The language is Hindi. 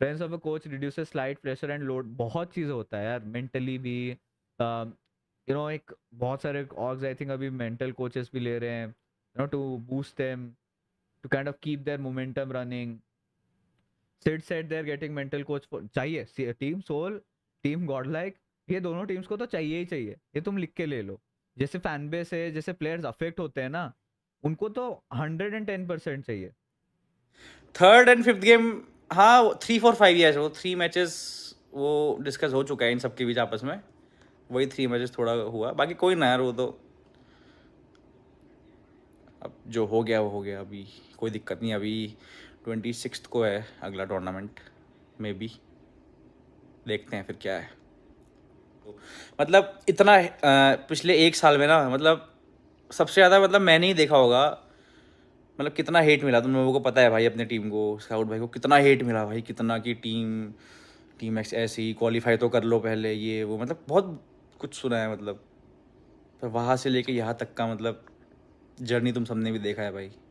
presence of a coach reduce slide pressure and load बहुत चीज़ होता है यार मेंटली भी यू नो एक बहुत सारे ऑग्स आई थिंक अभी मेंटल कोचेस भी ले रहे हैं you know to boost them to kind of keep their momentum running set set their getting mental coach चाहिए team soul team god like ये दोनों टीम्स को तो चाहिए ही चाहिए ये तुम लिख के ले लो जैसे फैन बेस है जैसे प्लेयर्स अफेक्ट होते हैं ना उनको तो हंड्रेड एंड टेन परसेंट चाहिए थर्ड एंड फिफ्थ गेम हाँ थ्री फोर फाइव ईयर्स वो थ्री मैचेस वो डिस्कस हो चुका है इन सबके बीच आपस में वही थ्री मैचेस थोड़ा हुआ बाकी कोई ना यार वो तो अब जो हो गया वो हो गया अभी कोई दिक्कत नहीं अभी ट्वेंटी सिक्स को है अगला टूर्नामेंट मे बी देखते हैं फिर क्या है तो मतलब इतना पिछले एक साल में ना मतलब सबसे ज़्यादा मतलब मैंने ही देखा होगा मतलब कितना हेट मिला तुम लोगों को पता है भाई अपने टीम को स्काउट भाई को कितना हेट मिला भाई कितना की टीम टीम एक्स ऐसी क्वालिफाई तो कर लो पहले ये वो मतलब बहुत कुछ सुना है मतलब पर वहाँ से लेके यहाँ तक का मतलब जर्नी तुम सबने भी देखा है भाई